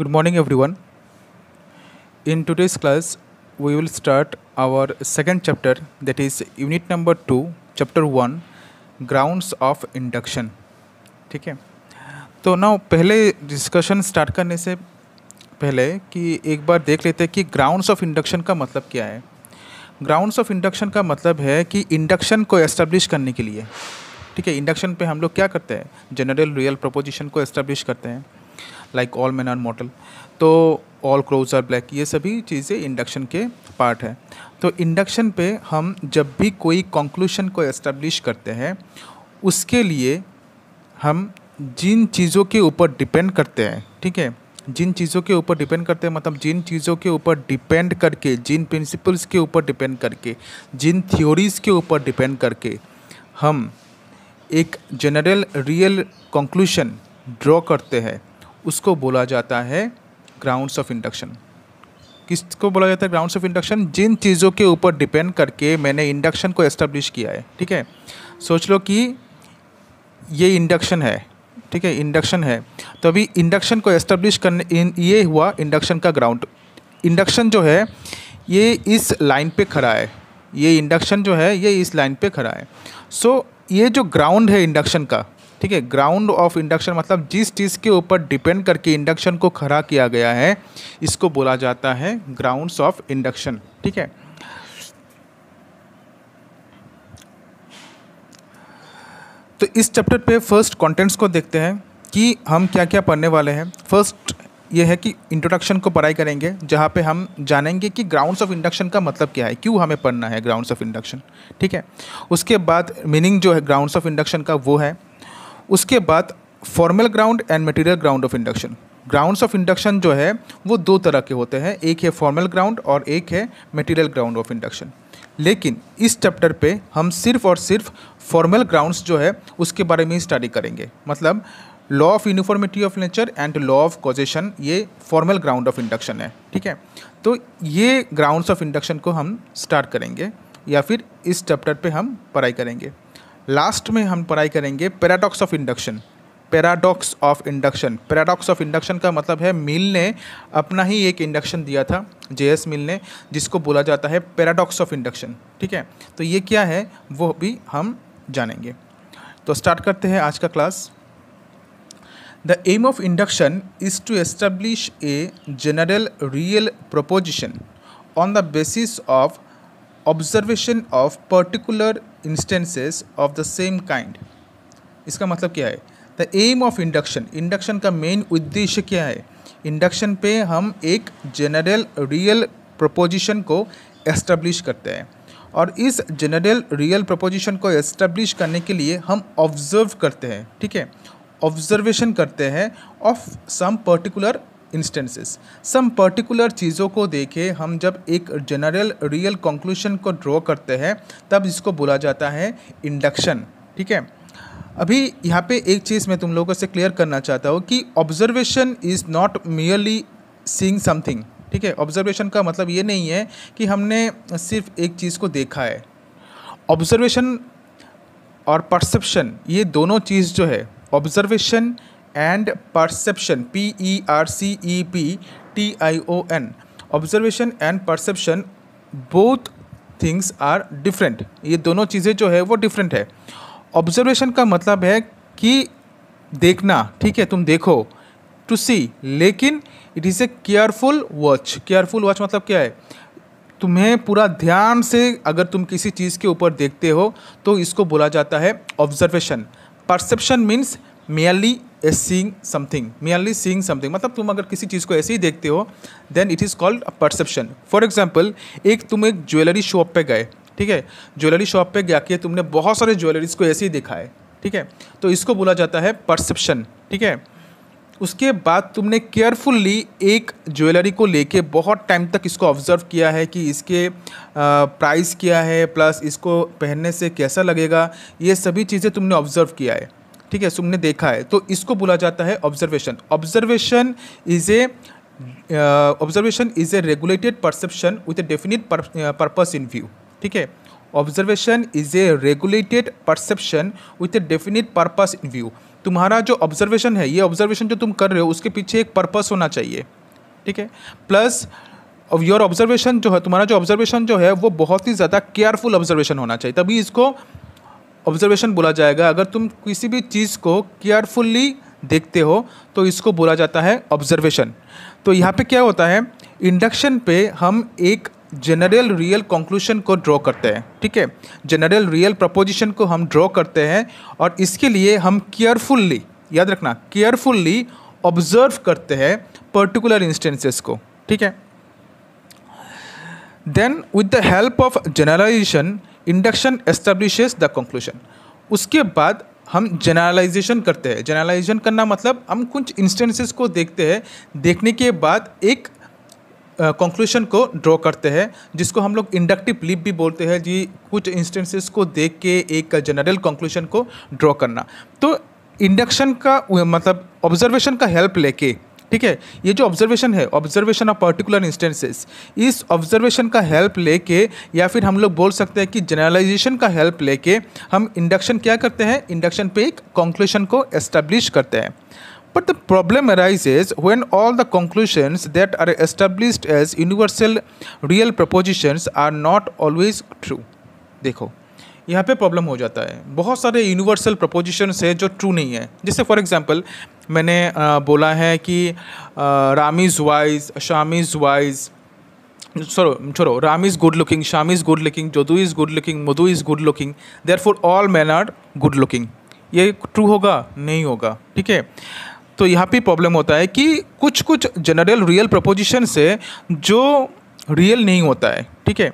Good morning, everyone. In today's class, we will start our second chapter, that is unit number two, chapter one grounds of induction ठीक है तो ना पहले discussion start करने से पहले कि एक बार देख लेते हैं कि ग्राउंड्स ऑफ इंडक्शन का मतलब क्या है ग्राउंड्स ऑफ इंडक्शन का मतलब है कि इंडक्शन को एस्टेब्लिश करने के लिए ठीक है इंडक्शन पे हम लोग क्या करते हैं जनरल रियल प्रोपोजिशन को एस्टेब्लिश करते हैं like all man are mortal तो ऑल क्रोज आर ब्लैक ये सभी चीज़ें इंडक्शन के पार्ट है तो इंडक्शन पे हम जब भी कोई कंक्लूशन को एस्टेब्लिश करते हैं उसके लिए हम जिन चीज़ों के ऊपर डिपेंड करते हैं ठीक है जिन चीज़ों के ऊपर डिपेंड करते हैं मतलब जिन चीज़ों के ऊपर डिपेंड करके जिन प्रिंसिपल्स के ऊपर डिपेंड करके जिन थ्योरीज़ के ऊपर डिपेंड करके हम एक जनरल रियल कंक्लूशन ड्रॉ करते हैं उसको बोला जाता है ग्राउंड्स ऑफ इंडक्शन किसको बोला जाता है ग्राउंड्स ऑफ इंडक्शन जिन चीज़ों के ऊपर डिपेंड करके मैंने इंडक्शन को एस्टेब्लिश किया है ठीक है सोच लो कि ये इंडक्शन है ठीक है इंडक्शन है तो अभी इंडक्शन को एस्टेब्लिश करने इन ये हुआ इंडक्शन का ग्राउंड इंडक्शन जो है ये इस लाइन पे खड़ा है ये इंडक्शन जो है ये इस लाइन पे खड़ा है सो so, ये जो ग्राउंड है इंडक्शन का ठीक है ग्राउंड ऑफ इंडक्शन मतलब जिस चीज़ के ऊपर डिपेंड करके इंडक्शन को खड़ा किया गया है इसको बोला जाता है ग्राउंड्स ऑफ इंडक्शन ठीक है तो इस चैप्टर पे फर्स्ट कंटेंट्स को देखते हैं कि हम क्या क्या पढ़ने वाले हैं फर्स्ट ये है कि इंट्रोडक्शन को पढ़ाई करेंगे जहाँ पे हम जानेंगे कि ग्राउंड्स ऑफ इंडक्शन का मतलब क्या है क्यों हमें पढ़ना है ग्राउंड्स ऑफ इंडक्शन ठीक है उसके बाद मीनिंग जो है ग्राउंड्स ऑफ इंडक्शन का वो है उसके बाद formal ground and material ground of induction grounds of induction जो है वो दो तरह के होते हैं एक है फॉर्मल ग्राउंड और एक है मटेरियल ग्राउंड ऑफ इंडक्शन लेकिन इस चैप्टर पे हम सिर्फ और सिर्फ फॉर्मल ग्राउंड्स जो है उसके बारे में स्टडी करेंगे मतलब law of uniformity of nature and law of causation ये फॉर्मल ग्राउंड ऑफ इंडक्शन है ठीक है तो ये ग्राउंड्स ऑफ इंडक्शन को हम स्टार्ट करेंगे या फिर इस चैप्टर पे हम पढ़ाई करेंगे लास्ट में हम पढ़ाई करेंगे paradox of induction paradox of induction paradox of induction का मतलब है मिल ने अपना ही एक इंडक्शन दिया था जे एस मिल ने जिसको बोला जाता है पैराडॉक्स ऑफ इंडक्शन ठीक है तो ये क्या है वो भी हम जानेंगे तो स्टार्ट करते हैं आज का class the aim of induction is to establish a general real proposition on the basis of observation of particular instances of the same kind इसका मतलब क्या है the aim of induction induction का मेन उद्देश्य क्या है इंडक्शन पे हम एक जनरल रियल प्रपोजिशन को एस्टेब्लिश करते हैं और इस जनरल रियल प्रपोजिशन को एस्टेब्लिश करने के लिए हम ऑब्जर्व करते हैं ठीक है ऑब्जर्वेशन करते हैं of some particular instances some particular चीज़ों को देखे हम जब एक जनरल रियल कंक्लूशन को ड्रॉ करते हैं तब इसको बोला जाता है इंडक्शन ठीक है अभी यहाँ पे एक चीज़ मैं तुम लोगों से क्लियर करना चाहता हूँ कि observation is not merely seeing something ठीक है ऑब्जर्वेशन का मतलब ये नहीं है कि हमने सिर्फ एक चीज़ को देखा है ऑब्जर्वेशन और परसेप्शन ये दोनों चीज़ जो है observation and perception P E R C E P T I O N observation and perception both things are different ये दोनों चीज़ें जो है वो डिफरेंट है ऑब्जर्वेशन का मतलब है कि देखना ठीक है तुम देखो टू सी लेकिन it is a careful watch careful watch मतलब क्या है तुम्हें पूरा ध्यान से अगर तुम किसी चीज़ के ऊपर देखते हो तो इसको बोला जाता है observation perception means merely a seeing something mainly seeing something मतलब तुम अगर किसी चीज़ को ऐसे ही देखते हो then it is called perception for example एक तुम एक ज्वेलरी शॉप पर गए ठीक है ज्वेलरी शॉप पे जाके तुमने बहुत सारे ज्वेलरीज को ऐसे ही देखा है ठीक है तो इसको बोला जाता है परसेप्शन ठीक है उसके बाद तुमने केयरफुल्ली एक ज्वेलरी को लेके बहुत टाइम तक इसको ऑब्ज़र्व किया है कि इसके प्राइस क्या है प्लस इसको पहनने से कैसा लगेगा ये सभी चीज़ें तुमने ऑब्ज़र्व किया है ठीक है तुमने देखा है तो इसको बोला जाता है observation observation is a observation is a regulated perception with a definite purpose in view ठीक है observation is a regulated perception with a definite purpose in view तुम्हारा जो ऑब्जर्वेशन है ये ऑब्जर्वेशन जो तुम कर रहे हो उसके पीछे एक पर्पस होना चाहिए ठीक है प्लस योर ऑब्जर्वेशन जो है तुम्हारा जो ऑब्जर्वेशन जो है वो बहुत ही ज़्यादा केयरफुल ऑब्जर्वेशन होना चाहिए तभी इसको ऑब्जर्वेशन बोला जाएगा अगर तुम किसी भी चीज़ को केयरफुल्ली देखते हो तो इसको बोला जाता है ऑब्जर्वेशन तो यहाँ पे क्या होता है इंडक्शन पे हम एक जनरल रियल कंक्लूशन को ड्रॉ करते हैं ठीक है जनरल रियल प्रपोजिशन को हम ड्रॉ करते हैं और इसके लिए हम केयरफुल्ली याद रखना केयरफुल्ली ऑब्जर्व करते हैं पर्टिकुलर इंस्टेंसेस को ठीक है then with the help of generalisation induction establishes the conclusion उसके बाद हम जनरलाइजेशन करते हैं जनरलाइजेशन करना मतलब हम कुछ इंस्टेंसेस को देखते हैं देखने के बाद एक कंक्लूशन uh, को ड्रॉ करते हैं जिसको हम लोग इंडक्टिव लिप भी बोलते हैं जी कुछ इंस्टेंसेस को देख के एक जनरल कंक्लूशन को ड्रॉ करना तो इंडक्शन का मतलब ऑब्जर्वेशन का हेल्प लेके ठीक है ये जो ऑब्जर्वेशन है ऑब्जर्वेशन ऑफ पर्टिकुलर इंस्टेंसेस इस ऑब्जर्वेशन का हेल्प लेके या फिर हम लोग बोल सकते हैं कि जनरलाइजेशन का हेल्प लेके हम इंडक्शन क्या करते हैं इंडक्शन पे एक कंक्लूशन को एस्टेब्लिश करते हैं but the problem arises when all the conclusions that are established as universal real propositions are not always true देखो यहाँ पे प्रॉब्लम हो जाता है बहुत सारे यूनिवर्सल प्रपोजिशंस है जो ट्रू नहीं है जैसे फॉर एग्जांपल मैंने बोला है कि Ram is wise Shyam is wise sorry छोड़ो Ram is good looking Shyam is good looking Jodu is good looking Madhu is good looking therefore all man are good looking ये ट्रू होगा नहीं होगा ठीक है तो यहाँ पे प्रॉब्लम होता है कि कुछ कुछ जनरल रियल प्रपोजिशन से जो रियल नहीं होता है ठीक है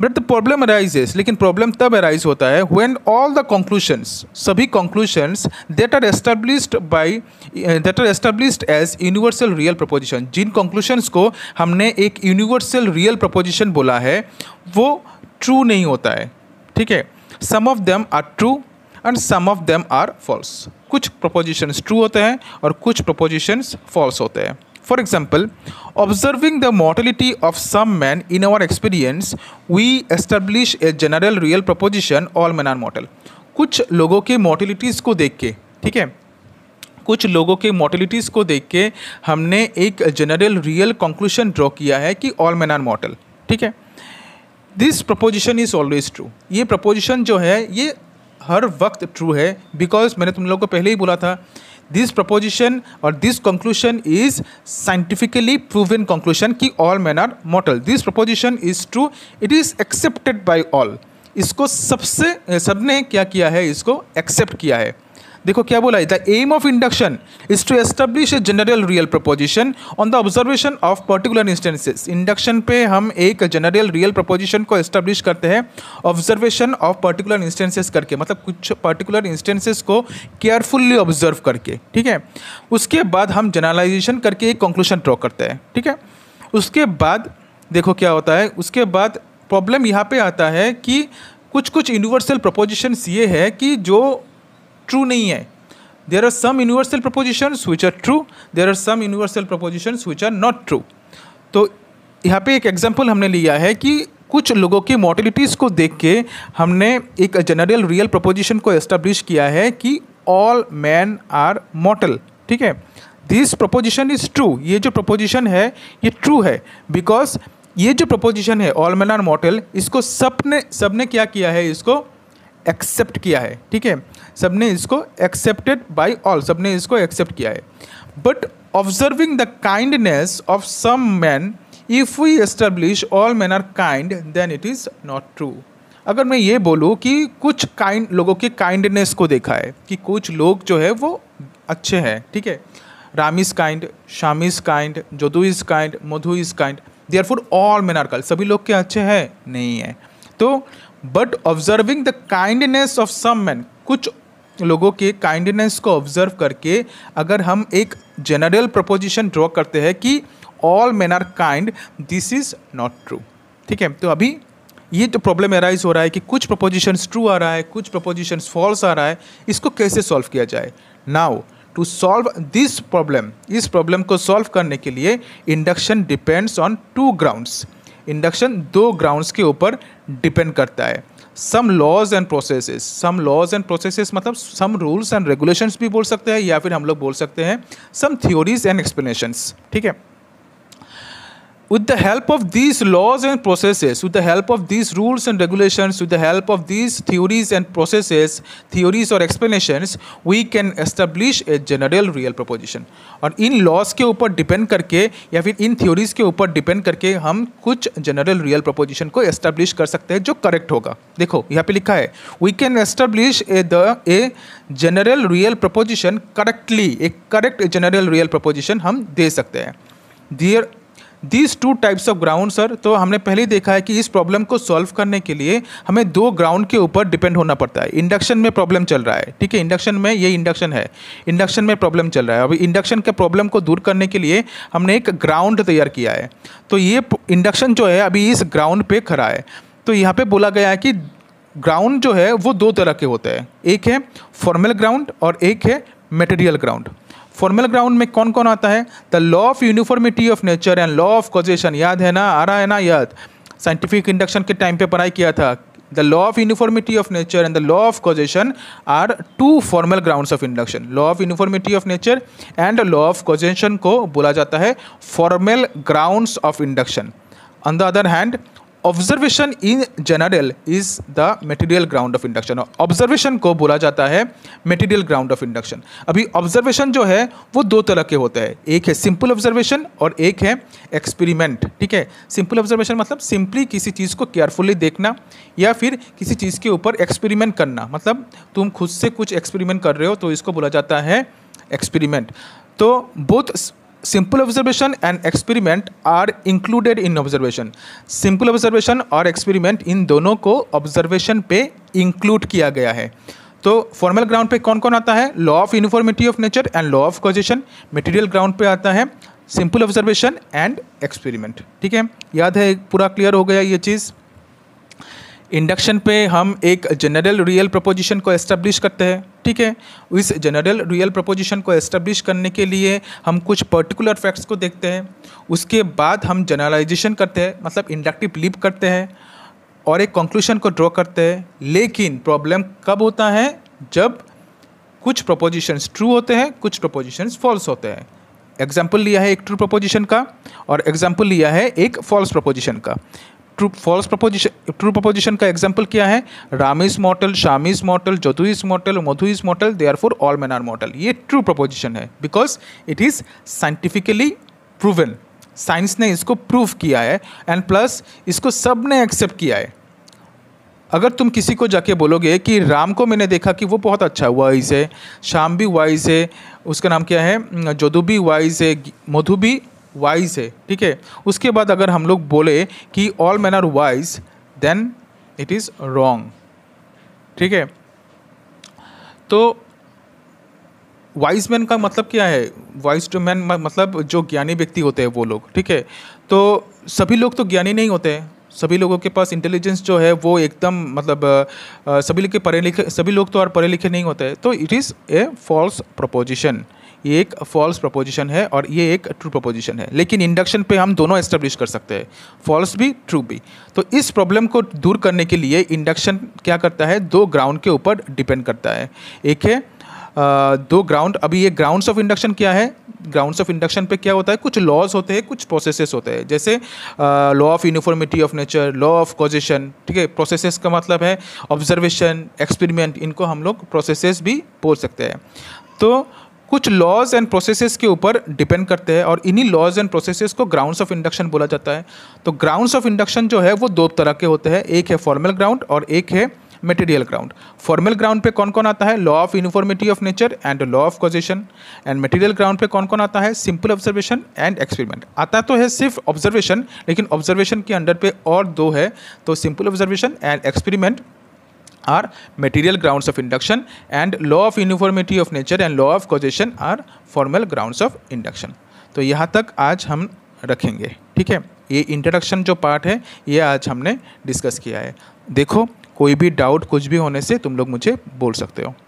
बट द प्रॉब्लम अराइजेस लेकिन प्रॉब्लम तब अराइज होता है वेन ऑल द कंक्लूशंस सभी conclusions that are established by that are established as universal real proposition जिन कंक्लूशंस को हमने एक यूनिवर्सल रियल प्रपोजिशन बोला है वो ट्रू नहीं होता है ठीक है some of them are true and some of them are false कुछ प्रपोजिशंस ट्रू होते हैं और कुछ प्रपोजिशंस फॉल्स होते हैं For example, observing the mortality of some men in our experience, we establish a general real proposition all men are mortal. कुछ लोगों के mortalities को देख के ठीक है कुछ लोगों के mortalities को देख के हमने एक general real conclusion ड्रॉ किया है कि all men are mortal. ठीक है this proposition is always true ये प्रपोजिशन जो है ये हर वक्त ट्रू है बिकॉज मैंने तुम लोग को पहले ही बोला था दिस प्रपोजिशन और this conclusion is scientifically proven conclusion कि all man are mortal this proposition is true it is accepted by all इसको सबसे सबने क्या किया है इसको एक्सेप्ट किया है देखो क्या बोला है the aim of induction is to establish a general real proposition on the observation of particular instances induction पे हम एक जनरल रियल प्रपोजिशन को एस्टेब्लिश करते हैं ऑब्जर्वेशन ऑफ पर्टिकुलर इंस्टेंसेस करके मतलब कुछ पर्टिकुलर इंस्टेंसेस को केयरफुल्ली ऑब्जर्व करके ठीक है उसके बाद हम जनरलाइजेशन करके एक कंक्लूशन ड्रॉ करते हैं ठीक है उसके बाद देखो क्या होता है उसके बाद प्रॉब्लम यहाँ पे आता है कि कुछ कुछ यूनिवर्सल प्रपोजिशंस ये है कि जो ट्रू नहीं है there are some universal propositions which are true there are some universal propositions which are not true तो यहाँ पे एक एग्जाम्पल हमने लिया है कि कुछ लोगों की मोटिलिटीज़ को देख के हमने एक जनरल रियल प्रपोजिशन को एस्टेब्लिश किया है कि ऑल मैन आर मॉटल ठीक है दिस प्रपोजिशन इज़ ट्रू ये जो प्रपोजिशन है ये ट्रू है बिकॉज ये जो प्रपोजिशन है ऑल मैन आर मॉटल इसको सब ने सब ने क्या किया है इसको एक्सेप्ट किया है ठीक है सबने इसको एक्सेप्टेड बाई ऑल सबने इसको एक्सेप्ट किया है but observing the kindness of some man if we establish all man are kind then it is not true अगर मैं ये बोलूँ कि कुछ काइंड लोगों की काइंडनेस को देखा है कि कुछ लोग जो है वो अच्छे हैं ठीक है Ram is kind Shyam is kind Jodu is kind Madhu is kind they are for all man are kind सभी लोग के अच्छे हैं नहीं है तो but observing the kindness of some man कुछ लोगों के काइंडनेस को ऑब्जर्व करके अगर हम एक जनरल प्रपोजिशन ड्रॉ करते हैं कि all man are kind this is not true ठीक है तो अभी ये तो प्रॉब्लम एराइज हो रहा है कि कुछ प्रपोजिशंस ट्रू आ रहा है कुछ प्रपोजिशंस फॉल्स आ रहा है इसको कैसे सॉल्व किया जाए now to solve this problem इस प्रॉब्लम को सॉल्व करने के लिए induction depends on two grounds induction दो ग्राउंड्स के ऊपर डिपेंड करता है some laws and processes some laws and processes मतलब सम रूल्स एंड रेगुलेशंस भी बोल सकते हैं या फिर हम लोग बोल सकते हैं सम थ्योरीज एंड एक्सप्लेनेशंस ठीक है with the help of these laws and processes with the help of these rules and regulations with the help of these theories and processes theories or explanations we can establish a general real proposition और इन laws के ऊपर depend करके या फिर इन theories के ऊपर depend करके हम कुछ general real proposition को establish कर सकते हैं जो correct होगा देखो यहाँ पे लिखा है we can establish a the a general real proposition correctly एक correct general real proposition हम दे सकते हैं there these two types of ground sir तो हमने पहले ही देखा है कि इस प्रॉब्लम को सॉल्व करने के लिए हमें दो ग्राउंड के ऊपर डिपेंड होना पड़ता है इंडक्शन में प्रॉब्लम चल रहा है ठीक है इंडक्शन में ये इंडक्शन है इंडक्शन में प्रॉब्लम चल रहा है अभी इंडक्शन के प्रॉब्लम को दूर करने के लिए हमने एक ग्राउंड तैयार किया है तो ये इंडक्शन जो है अभी इस ग्राउंड पर खड़ा है तो यहाँ पर बोला गया है कि ग्राउंड जो है वो दो तरह के होते हैं एक है फॉर्मल ग्राउंड और एक है मटेरियल ग्राउंड फॉर्मल ग्राउंड में कौन कौन आता है the law of uniformity of nature and law of causation याद है ना आ रहा है ना याद साइंटिफिक इंडक्शन के टाइम पे पढ़ाई किया था the law of uniformity of nature and the law of causation are two formal grounds of induction law of uniformity of nature and law of causation को बोला जाता है formal grounds of induction on the other hand observation in general is the material ground of induction observation को बोला जाता है material ground of induction अभी observation जो है वो दो तरह के होते हैं एक है सिंपल ऑब्जर्वेशन और एक है एक्सपेरिमेंट ठीक है सिंपल ऑब्जर्वेशन मतलब सिंपली किसी चीज़ को केयरफुली देखना या फिर किसी चीज़ के ऊपर एक्सपेरिमेंट करना मतलब तुम खुद से कुछ एक्सपेरिमेंट कर रहे हो तो इसको बोला जाता है एक्सपेरिमेंट तो both simple observation and experiment are included in observation simple observation और एक्सपेरिमेंट इन दोनों को ऑब्जर्वेशन पे इंक्लूड किया गया है तो फॉर्मल ग्राउंड पे कौन कौन आता है law of uniformity of nature and law of causation material ground पे आता है सिंपल ऑब्जर्वेशन एंड एक्सपेरिमेंट ठीक है याद है पूरा क्लियर हो गया ये चीज़ इंडक्शन पे हम एक जनरल रियल प्रपोजिशन को एस्टेब्लिश करते हैं ठीक है इस जनरल रियल प्रपोजिशन को एस्टेब्लिश करने के लिए हम कुछ पर्टिकुलर फैक्ट्स को देखते हैं उसके बाद हम जनरलाइजेशन करते हैं मतलब इंडक्टिव लीप करते हैं और एक कंक्लूशन को ड्रॉ करते हैं लेकिन प्रॉब्लम कब होता है जब कुछ प्रपोजिशंस ट्रू होते हैं कुछ प्रपोजिशंस फॉल्स होते हैं एग्जाम्पल लिया है एक ट्रू प्रपोजिशन का और एग्जाम्पल लिया है एक फॉल्स प्रपोजिशन का true false proposition true proposition का एग्जाम्पल क्या है Ram is mortal Sham is mortal Jadu is mortal Madhu is mortal they are for all man are mortal ये ट्रू प्रपोजिशन है because it is scientifically proven science ने इसको prove किया है एंड प्लस इसको सब ने एक्सेप्ट किया है अगर तुम किसी को जाके बोलोगे कि राम को मैंने देखा कि वो बहुत अच्छा वाइज है शाम भी वाइज है उसका नाम क्या है जदू hmm, भी वाइज है मधु भी वाइज है ठीक है उसके बाद अगर हम लोग बोले कि all man are wise then it is wrong ठीक है तो वाइज मैन का मतलब क्या है वाइज टू मैन मतलब जो ज्ञानी व्यक्ति होते हैं वो लोग ठीक है तो सभी लोग तो ज्ञानी नहीं होते सभी लोगों के पास इंटेलिजेंस जो है वो एकदम मतलब सभी लोग के पढ़े लिखे सभी लोग तो और पढ़े लिखे नहीं होते तो it is a false proposition ये एक फॉल्स प्रपोजिशन है और ये एक ट्रू प्रपोजिशन है लेकिन इंडक्शन पे हम दोनों एस्टेब्लिश कर सकते हैं फॉल्स भी ट्रू भी तो इस प्रॉब्लम को दूर करने के लिए इंडक्शन क्या करता है दो ग्राउंड के ऊपर डिपेंड करता है एक है आ, दो ग्राउंड अभी ये ग्राउंड्स ऑफ इंडक्शन क्या है ग्राउंड्स ऑफ इंडक्शन पे क्या होता है कुछ लॉज होते हैं कुछ प्रोसेसेस होते हैं जैसे law of uniformity of nature law of causation ठीक है प्रोसेसेस का मतलब है ऑब्जर्वेशन एक्सपेरिमेंट इनको हम लोग प्रोसेसेस भी बोल सकते हैं तो कुछ लॉज एंड प्रोसेसेस के ऊपर डिपेंड करते हैं और इन्हीं लॉज एंड प्रोसेसेस को ग्राउंड्स ऑफ इंडक्शन बोला जाता है तो ग्राउंड्स ऑफ इंडक्शन जो है वो दो तरह के होते हैं एक है फॉर्मल ग्राउंड और एक है मटेरियल ग्राउंड फॉर्मल ग्राउंड पे कौन कौन आता है law of uniformity of nature and law of causation and material ground पे कौन कौन आता है सिंपल ऑब्जर्वेशन एंड एक्सपेरिमेंट आता तो है सिर्फ ऑब्जर्वेशन लेकिन ऑब्जर्वेशन के अंडर पे और दो है तो simple observation and experiment are material grounds of induction and law of uniformity of nature and law of causation are formal grounds of induction तो यहाँ तक आज हम रखेंगे ठीक है ये इंट्रोडक्शन जो पार्ट है ये आज हमने डिस्कस किया है देखो कोई भी डाउट कुछ भी होने से तुम लोग मुझे बोल सकते हो